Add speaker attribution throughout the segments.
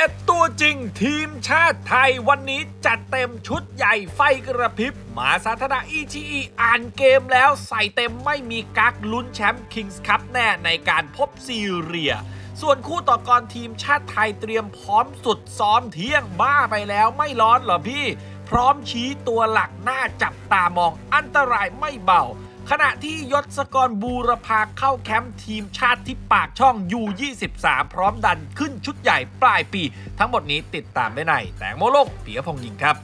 Speaker 1: 11 ตัวจริง ทีมชาติไทยวันนี้จัดเต็มชุดใหญ่ไฟกระพริบมาสาธนาอีชีอีอ่านเกมแล้วใส่เต็มไม่มีกักลุ้นแชมป์คิงส์คัพแน่ในการพบซีเรีย ส่วนคู่ต่อกรทีมชาติไทยเตรียมพร้อมสุดซ้อมเที่ยงบ้าไปแล้วไม่ร้อนเหรอพี่ พร้อมชี้ตัวหลักหน้าจับตามอง อันตรายไม่เบาขณะที่ยศกรบูรพาเข้าแคมป์ทีมชาติที่ปากช่อง U23 พร้อมดันขึ้นชุดใหญ่ปลายปี ทั้งหมดนี้ติดตามได้ในแตงโมโลกเปียพงยิงครับ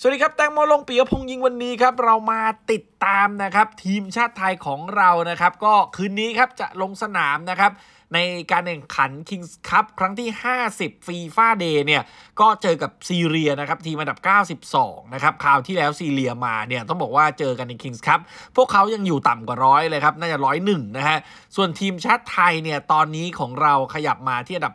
Speaker 1: สวัสดีครับ แตงโมลงปียพงยิงวันนี้ครับ เรามาติดตามนะครับ ทีมชาติไทยของเรานะครับ ก็คืนนี้ครับ จะลงสนามนะครับในการแข่งขัน Kings Cup ครั้งที่ 50ฟีฟ่าเดย์เนี่ยก็เจอกับซีเรียนะครับทีมอันดับ 92 นะครับ คราวที่แล้วซีเรียมาเนี่ยต้องบอกว่าเจอกันใน Kings Cup พวกเขายังอยู่ต่ำกว่าร้อยเลยครับ น่าจะร้อยหนึ่งนะฮะ ส่วนทีมชาติไทยเนี่ยตอนนี้ของเราขยับมาที่อันดับ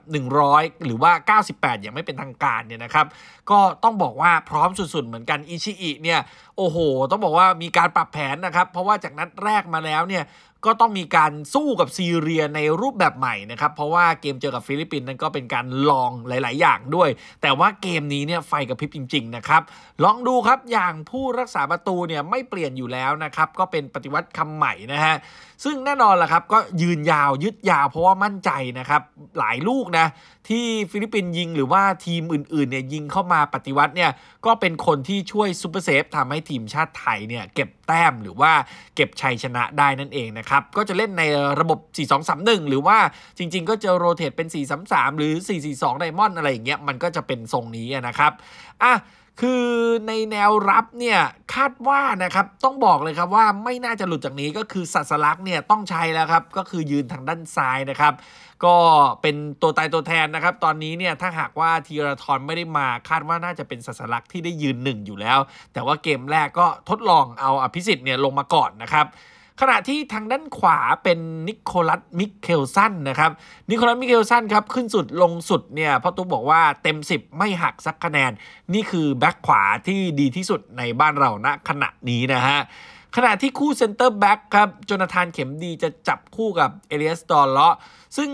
Speaker 1: 100 หรือว่า 98ยังไม่เป็นทางการเนี่ยนะครับ ก็ต้องบอกว่าพร้อมสุดๆเหมือนกันอิชิอิเนี่ยโอ้โห ต้องบอกว่ามีการปรับแผนนะครับเพราะว่าจากนัดแรกมาแล้วเนี่ยก็ต้องมีการสู้กับซีเรียในรูปแบบใหม่นะครับ เพราะว่าเกมเจอกับฟิลิปปินส์นั้นก็เป็นการลองหลาย ๆ อย่างด้วย แต่ว่าเกมนี้เนี่ยไฟกับพริบจริง ๆ นะครับ ลองดูครับอย่างผู้รักษาประตูเนี่ยไม่เปลี่ยนอยู่แล้วนะครับ ก็เป็นปฏิวัติคำใหม่นะฮะซึ่งแน่นอนล่ะครับก็ยืนยาวยึดยาวเพราะว่ามั่นใจนะครับ หลายลูกนะที่ฟิลิปปินส์ยิงหรือว่าทีมอื่นๆเนี่ยยิงเข้ามาปฏิวัติเนี่ยก็เป็นคนที่ช่วยซูเปอร์เซฟทำให้ทีมชาติไทยเนี่ยเก็บแต้มหรือว่าเก็บชัยชนะได้นั่นเองนะครับ ก็จะเล่นในระบบ 4-2-3-1 หรือว่าจริงๆ ก็จะโรเตทเป็น 4-3-3 หรือ 4-4-2 ไดมอนด์อะไรอย่างเงี้ยมันก็จะเป็นทรงนี้นะครับอ่ะคือในแนวรับเนี่ยคาดว่านะครับต้องบอกเลยครับว่าไม่น่าจะหลุดจากนี้ก็คือสัสลักเนี่ยต้องใช้แล้วครับก็คือยืนทางด้านซ้ายนะครับ ก็เป็นตัวตายตัวแทนนะครับ ตอนนี้เนี่ยถ้าหากว่าทีราทอนไม่ได้มาคาดว่าน่าจะเป็นสัสลักที่ได้ยืนหนึ่งอยู่แล้ว แต่ว่าเกมแรกก็ทดลองเอาอภิสิทธิ์เนี่ยลงมาก่อนนะครับขณะที่ทางด้านขวาเป็นนิโคลัสมิเคลสันนะครับนิโคลัสมิเคลสันครับขึ้นสุดลงสุดเนี่ยพ่อตุ๊กบอกว่าเต็ม10ไม่หักสักคะแนน นี่คือแบ็คขวาที่ดีที่สุดในบ้านเราณขณะนี้นะฮะขณะที่คู่เซนเตอร์แบ็กครับจนาธานเข็มดีจะจับคู่กับเอเลียสตอลเลาะซึ่ง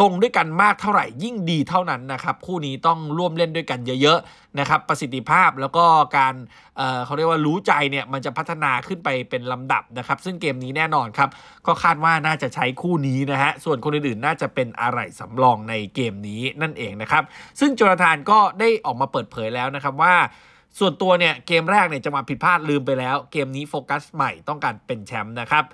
Speaker 1: ลงด้วยกันมากเท่าไหร่ยิ่งดีเท่านั้นนะครับ คู่นี้ต้องร่วมเล่นด้วยกันเยอะ ๆ นะครับ ประสิทธิภาพแล้วก็การเเขาเรียกว่ารู้ใจเนี่ยมันจะพัฒนาขึ้นไปเป็นลำดับนะครับ ซึ่งเกมนี้แน่นอนครับ ก็คาดว่าน่าจะใช้คู่นี้นะฮะส่วนคนอื่นๆน่าจะเป็นอะไรสำรองในเกมนี้นั่นเองนะครับซึ่งจนาธานก็ได้ออกมาเปิดเผยแล้วนะครับว่าส่วนตัวเนี่ยเกมแรกเนี่ยจะมาผิดพลาดลืมไปแล้ว เกมนี้โฟกัสใหม่ต้องการเป็นแชมป์นะครับ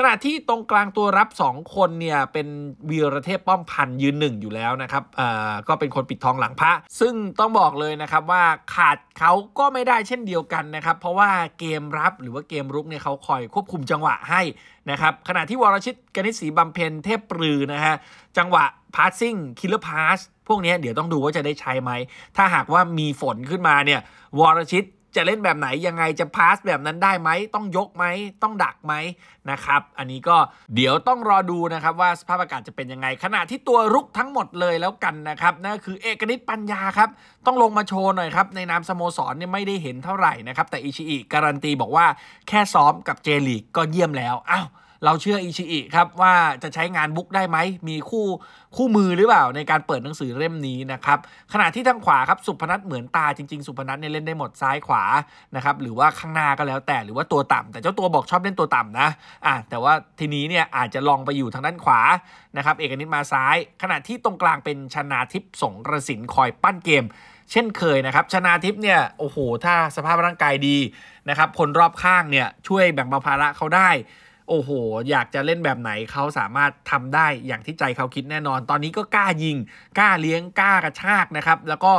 Speaker 1: ขณะที่ตรงกลางตัวรับ 2 คนเนี่ย เป็นวีรเทพป้อมพันยืนหนึ่งอยู่แล้วนะครับ เอ่อ ก็เป็นคนปิดทองหลังพระ ซึ่งต้องบอกเลยนะครับว่าขาดเขาก็ไม่ได้เช่นเดียวกันนะครับ เพราะว่าเกมรับหรือว่าเกมรุกเนี่ยเขาคอยควบคุมจังหวะให้นะครับ ขณะที่วรชิต กนิษฐศรีบำเพ็ญเทพปรือนะฮะ จังหวะพาสซิ่งคิลเลอร์พาส พวกนี้เดี๋ยวต้องดูว่าจะได้ใช้ไหม ถ้าหากว่ามีฝนขึ้นมาเนี่ยวรชิตจะเล่นแบบไหนยังไงจะพาสแบบนั้นได้ไหม ต้องยกไหม ต้องดักไหมนะครับ อันนี้ก็เดี๋ยวต้องรอดูนะครับว่าสภาพอากาศจะเป็นยังไงขณะที่ตัวรุกทั้งหมดเลยแล้วกันนะครับนั่นคือเอกนิตปัญญาครับ ต้องลงมาโชว์หน่อยครับ ในนามสโมสรเนี่ยไม่ได้เห็นเท่าไหร่นะครับ แต่อิชิอิ การันตีบอกว่าแค่ซ้อมกับเจลีกก็เยี่ยมแล้วอ้าวเราเชื่ออิชิอิครับว่าจะใช้งานบุ๊กได้ไหมมีคู่คู่มือหรือเปล่า ในการเปิดหนังสือเล่มนี้นะครับขณะที่ทางขวาครับสุพนัทเหมือนตาจริงๆ สุพนัทเนี่ยเล่นได้หมดซ้ายขวานะครับหรือว่าข้างหน้าก็แล้วแต่หรือว่าตัวต่ำ แต่เจ้าตัวบอกชอบเล่นตัวต่ำนะอ่ะแต่ว่าทีนี้เนี่ยอาจจะลองไปอยู่ทางด้านขวานะครับเอกนิตมาซ้าย ขณะที่ตรงกลางเป็นชนาทิพย์สงกระสินคอยปั้นเกม เช่นเคยนะครับชนาทิพย์เนี่ยโอ้โห ถ้าสภาพร่างกายดีนะครับคนรอบข้างเนี่ยช่วยแบ่งเบาภาระเขาได้โอ้โห อยากจะเล่นแบบไหนเขาสามารถทำได้อย่างที่ใจเขาคิดแน่นอน ตอนนี้ก็กล้ายิง กล้าเลี้ยง กล้า กระชากนะครับ แล้วก็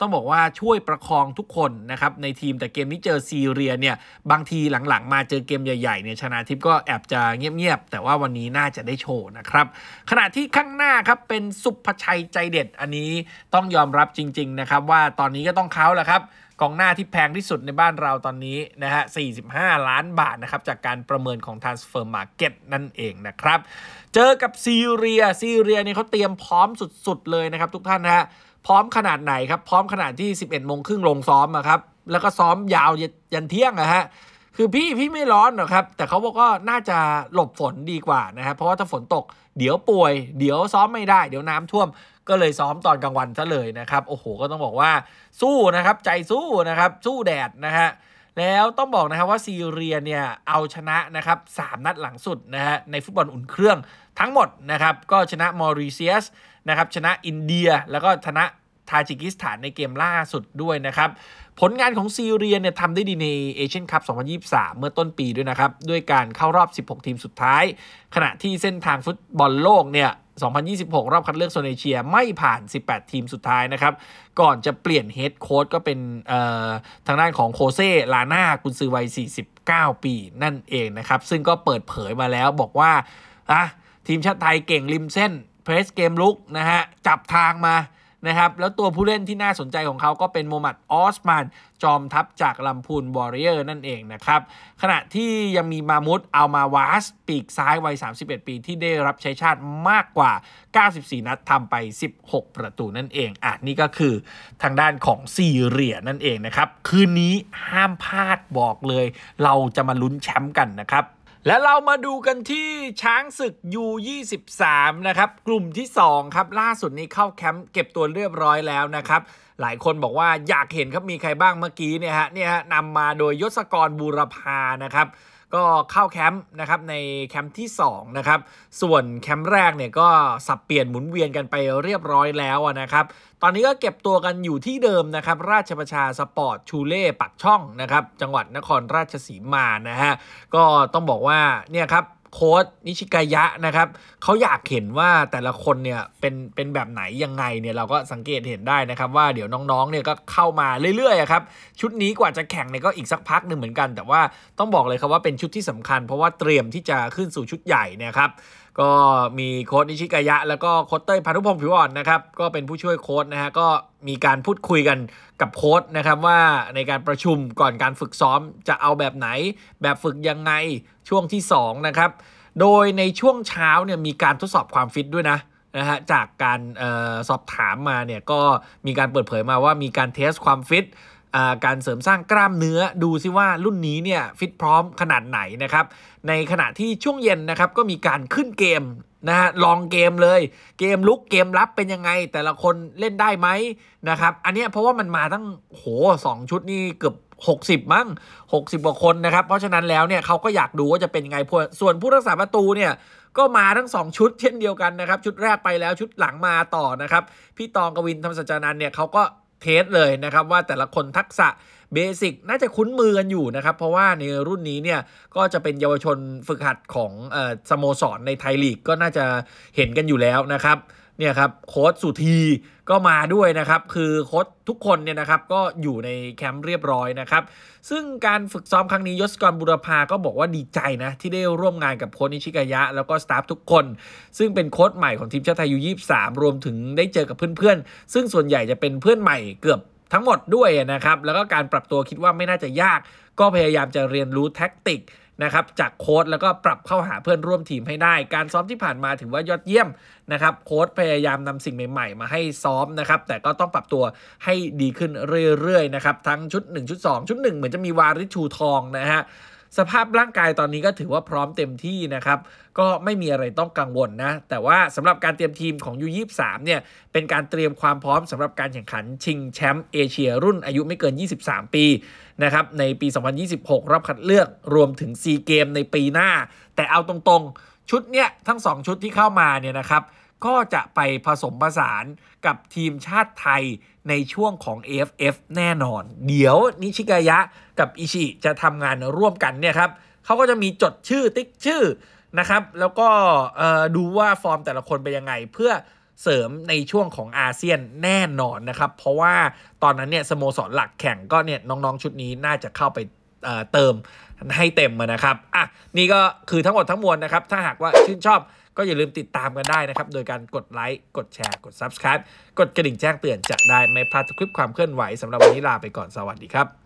Speaker 1: ต้องบอกว่าช่วยประคองทุกคนนะครับในทีมแต่เกมนี้เจอซีเรียเนี่ยบางทีหลังๆมาเจอเกมใหญ่ๆเนี่ยชนะทิพก็แอบจะเงียบๆ แต่ว่าวันนี้น่าจะได้โชว์นะครับ ขณะที่ข้างหน้าครับเป็นสุภชัยใจเด็ดอันนี้ต้องยอมรับจริงๆนะครับว่าตอนนี้ก็ต้องเขาแหละครับกองหน้าที่แพงที่สุดในบ้านเราตอนนี้นะฮะ 45 ล้านบาทนะครับจากการประเมินของ Transfer Market นั่นเองนะครับ เจอกับซีเรีย ซีเรียเนี่ยเขาเตรียมพร้อมสุด ๆ เลยนะครับทุกท่านนะฮะ พร้อมขนาดไหนครับ พร้อมขนาดที่ 11 โมงครึ่งลงซ้อมอะครับ แล้วก็ซ้อมยาวยันเที่ยงอะฮะ คือพี่พี่ไม่ร้อนหรอกครับ แต่เขาบอกว่าน่าจะหลบฝนดีกว่านะครับเพราะว่าถ้าฝนตกเดี๋ยวป่วย เดี๋ยวซ้อมไม่ได้ เดี๋ยวน้ำท่วมก็เลยซ้อมตอนกลางวันซะเลยนะครับ โอ้โห ก็ต้องบอกว่าสู้นะครับ ใจสู้นะครับ สู้แดดนะฮะ แล้วต้องบอกนะครับว่าซีเรียเนี่ยเอาชนะนะครับมนัดหลังสุดนะฮะในฟุตบอลอุ่นเครื่องทั้งหมดนะครับ ก็ชนะมอริเซียสนะครับ ชนะอินเดียแล้วก็ชนะทาจิกิสถานในเกมล่าสุดด้วยนะครับ ผลงานของซีเรียเนี่ยทำได้ดีในเอเชียนคัพ2023 เมื่อต้นปีด้วยนะครับ ด้วยการเข้ารอบ 16 ทีมสุดท้าย ขณะที่เส้นทางฟุตบอลโลกเนี่ย 2026 รอบคัดเลือกโซนเอเชียไม่ผ่าน 18 ทีมสุดท้ายนะครับ ก่อนจะเปลี่ยนเฮดโค้ดก็เป็นทางด้านของโคเซ่ลาน่ากุนซือวัย49 ปีนั่นเองนะครับ ซึ่งก็เปิดเผยมาแล้วบอกว่าอะทีมชาติไทยเก่งริมเส้น เพรสเกมลุกนะฮะ จับทางมานะครับแล้วตัวผู้เล่นที่น่าสนใจของเขาก็เป็นโมมัดออสมานจอมทัพจากลำพูนบอริเออร์นั่นเองนะครับ ขณะที่ยังมีมามุดอัลมาวาสปีกซ้ายวัย 31 ปีที่ได้รับใช้ชาติมากกว่า 94 นัดทำไป 16 ประตูนั่นเองอ่ะนี่ก็คือทางด้านของซีเรียนั่นเองนะครับ คืนนี้ห้ามพลาดบอกเลย เราจะมาลุ้นแชมป์กันนะครับและเรามาดูกันที่ช้างศึก U23 นะครับ กลุ่มที่ 2 ครับ ล่าสุดนี้เข้าแคมป์เก็บตัวเรียบร้อยแล้วนะครับ หลายคนบอกว่าอยากเห็นครับมีใครบ้างเมื่อกี้เนี่ยฮะเนี่ยฮะนำมาโดยยศกรบูรพานะครับก็เข้าแคมป์นะครับในแคมป์ที่ 2 นะครับ ส่วนแคมป์แรกเนี่ยก็สับเปลี่ยนหมุนเวียนกันไปเรียบร้อยแล้วนะครับ ตอนนี้ก็เก็บตัวกันอยู่ที่เดิมนะครับราชประชาสปอร์ต ชูเล่ปักช่องนะครับ จังหวัดนครราชสีมานะฮะ ก็ต้องบอกว่าเนี่ยครับโค้ดนิชิกายะนะครับเขาอยากเห็นว่าแต่ละคนเนี่ยเป็นเป็นแบบไหน ยังไงเนี่ยเราก็สังเกตเห็นได้นะครับว่าเดี๋ยวน้องๆเนี่ยก็เข้ามาเรื่อยๆครับชุดนี้กว่าจะแข่งเนี่ยก็อีกสักพักหนึ่งเหมือนกัน แต่ว่าต้องบอกเลยครับว่าเป็นชุดที่สำคัญเพราะว่าเตรียมที่จะขึ้นสู่ชุดใหญ่นะครับก็มีโค้ดนิชิกายะแล้วก็โค้ดเต้ยพานุพงศ์ผิวอ่อนนะครับก็เป็นผู้ช่วยโค้ดนะฮะก็มีการพูดคุยกันกับโค้ชนะครับว่าในการประชุมก่อนการฝึกซ้อมจะเอาแบบไหน แบบฝึกยังไงช่วงที่ 2 นะครับ โดยในช่วงเช้าเนี่ยมีการทดสอบความฟิตด้วยนะนะฮะจากการออสอบถามมาเนี่ยก็มีการเปิดเผยมาว่ามีการเทสความฟิตการเสริมสร้างกล้ามเนื้อดูซิว่ารุ่นนี้เนี่ยฟิตพร้อมขนาดไหนนะครับในขณะที่ช่วงเย็นนะครับก็มีการขึ้นเกมนะฮะลองเกมเลยเกมลุกเกมรับเป็นยังไง แต่ละคนเล่นได้ไหมนะครับอันนี้เพราะว่ามันมาตั้งโหสองชุดนี่เกือบ60 มั้ง 60กว่าคนนะครับเพราะฉะนั้นแล้วเนี่ยเขาก็อยากดูว่าจะเป็นยังไง ส่วนผู้รักษาประตูเนี่ยก็มาทั้ง 2 ชุดเช่นเดียวกันนะครับ ชุดแรกไปแล้วชุดหลังมาต่อนะครับพี่ตองกวินธรรมสัจจานันเนี่ยเขาก็เทสเลยนะครับว่าแต่ละคนทักษะเบสิกน่าจะคุ้นมือกันอยู่นะครับ เพราะว่าในรุ่นนี้เนี่ย ก็จะเป็นเยาวชนฝึกหัดของสโมสรในไทยลีกก็น่าจะเห็นกันอยู่แล้วนะครับเนี่ยครับโค้ดสุธี ก็มาด้วยนะครับ คือโค้ดทุกคนเนี่ยนะครับก็อยู่ในแคมป์เรียบร้อยนะครับ ซึ่งการฝึกซ้อมครั้งนี้ยศกรบุรพาก็บอกว่าดีใจนะ ที่ได้ร่วมงานกับโค้ดนิชิกายะแล้วก็สตาฟทุกคน ซึ่งเป็นโค้ดใหม่ของทีมชาติไทยยูยี่สามรวมถึงได้เจอกับเพื่อนๆ ซึ่งส่วนใหญ่จะเป็นเพื่อนใหม่เกือบทั้งหมดด้วยนะครับแล้วก็การปรับตัวคิดว่าไม่น่าจะยาก ก็พยายามจะเรียนรู้แท็กติกนะครับจากโค้ดแล้วก็ปรับเข้าหาเพื่อนร่วมทีมให้ได้ การซ้อมที่ผ่านมาถือว่ายอดเยี่ยมนะครับ โค้ดพยายามนำสิ่งใหม่ๆ มาให้ซ้อมนะครับแต่ก็ต้องปรับตัวให้ดีขึ้นเรื่อยๆนะครับทั้งชุด 1 ชุด 2 ชุด 1 เหมือนจะมีวาริชูทองนะฮะสภาพร่างกายตอนนี้ก็ถือว่าพร้อมเต็มที่นะครับ ก็ไม่มีอะไรต้องกังวลนะ แต่ว่าสำหรับการเตรียมทีมของยูยีเนี่ย เป็นการเตรียมความพร้อมสำหรับการแข่งขันชิงแชมป์เอเชียรุ่นอายุไม่เกิน 23 ปีนะครับในปี 2026 รอบคัดเลือกรวมถึงซีเกมในปีหน้า แต่เอาตรงๆชุดเนี้ยทั้ง 2 ชุดที่เข้ามาเนี่ยนะครับก็จะไปผสมผสานกับทีมชาติไทยในช่วงของ AFF แน่นอน เดี๋ยวนิชิกายะกับอิชิจะทำงานร่วมกันเนี่ยครับเขาก็จะมีจดชื่อติ๊กชื่อนะครับแล้วก็ดูว่าฟอร์มแต่ละคนเป็นยังไง เพื่อเสริมในช่วงของอาเซียนแน่นอนนะครับ เพราะว่าตอนนั้นเนี่ยสโมสรหลักแข่งก็เนี่ยน้องๆ ชุดนี้น่าจะเข้าไปเติมให้เต็มนะครับ อ่ะ นี่ก็คือทั้งหมดทั้งมวลนะครับ ถ้าหากว่าชื่นชอบก็อย่าลืมติดตามกันได้นะครับ โดยการกดไลค์ กดแชร์กด Subscribe กดกระดิ่งแจ้งเตือนจะได้ ไม่พลาดทุกคลิปความเคลื่อนไหวสำหรับวันนี้ลาไปก่อนสวัสดีครับ